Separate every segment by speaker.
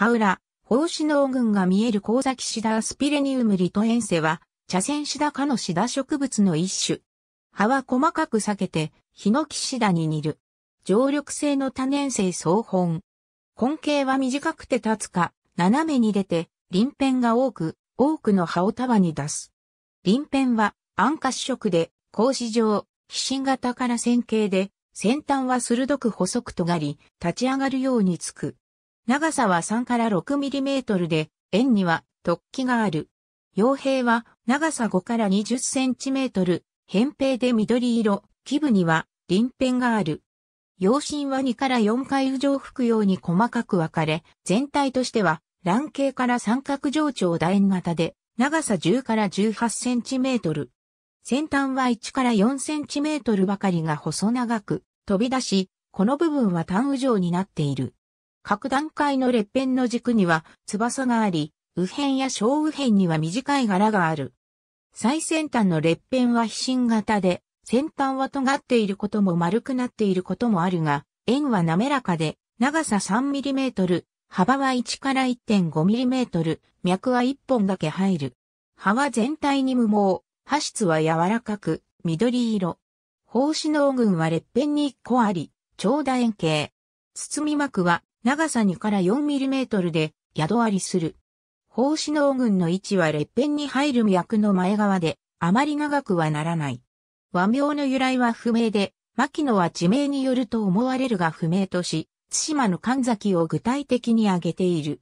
Speaker 1: 羽裏、法志能群が見える高崎シダアスピレニウムリトエンセは、茶筅シダ科のシダ植物の一種。葉は細かく裂けて、ヒノキシダに似る。常緑性の多年生草本。根茎は短くて立つか、斜めに出て、鱗片が多く、多くの葉を束に出す。鱗片は、暗褐色で、格子状、皮疹型から線形で、先端は鋭く細く尖り、立ち上がるようにつく。長さは3から6ミリメートルで、円には突起がある。傭兵は長さ5から20センチメートル、扁平で緑色、基部には鱗片がある。陽心は2から4回右上吹くように細かく分かれ、全体としては卵形から三角上長楕円型で、長さ10から18センチメートル。先端は1から4センチメートルばかりが細長く飛び出し、この部分は単右上になっている。各段階の列片の軸には翼があり、右辺や小右辺には短い柄がある。最先端の列片は飛信型で、先端は尖っていることも丸くなっていることもあるが、円は滑らかで、長さ 3mm、幅は1から 1.5mm、脈は1本だけ入る。葉は全体に無毛、葉質は柔らかく、緑色。胞子の群は列片に1個あり、長楕円形。包み膜は長さ2から 4mm で宿ありする。奉仕能群の位置は列辺に入る脈の前側で、あまり長くはならない。和名の由来は不明で、牧野は地名によると思われるが不明とし、津島の神崎を具体的に挙げている。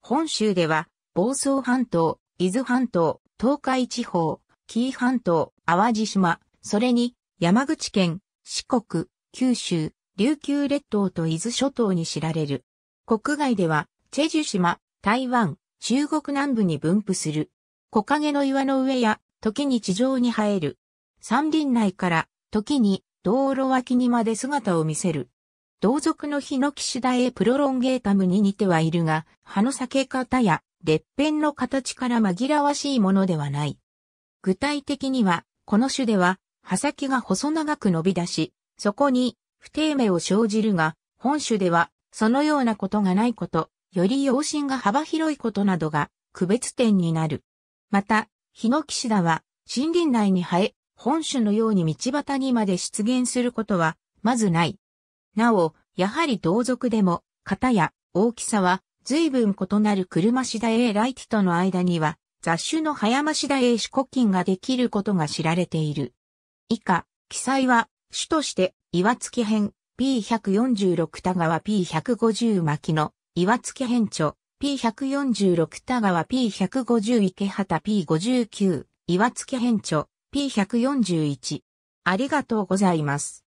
Speaker 1: 本州では、房総半島、伊豆半島、東海地方、紀伊半島、淡路島、それに、山口県、四国、九州、琉球列島と伊豆諸島に知られる。国外では、チェジュ島、台湾、中国南部に分布する。木陰の岩の上や、時に地上に生える。山林内から、時に、道路脇にまで姿を見せる。同族のヒノキシダエプロロンゲータムに似てはいるが、葉の裂け方や、裂片の形から紛らわしいものではない。具体的には、この種では、葉先が細長く伸び出し、そこに不定名を生じるが、本種では、そのようなことがないこと、より養親が幅広いことなどが、区別点になる。また、ヒノキシダは、森林内に生え、本種のように道端にまで出現することは、まずない。なお、やはり同族でも、型や大きさは、随分異なる車シダ A ライティとの間には、雑種の早山シダ A 種古菌ができることが知られている。以下、記載は、種として岩月編 P146 田川 P150 牧野、岩月編著 P146 田川 P150 池畑 P59、岩月編著 P141。ありがとうございます。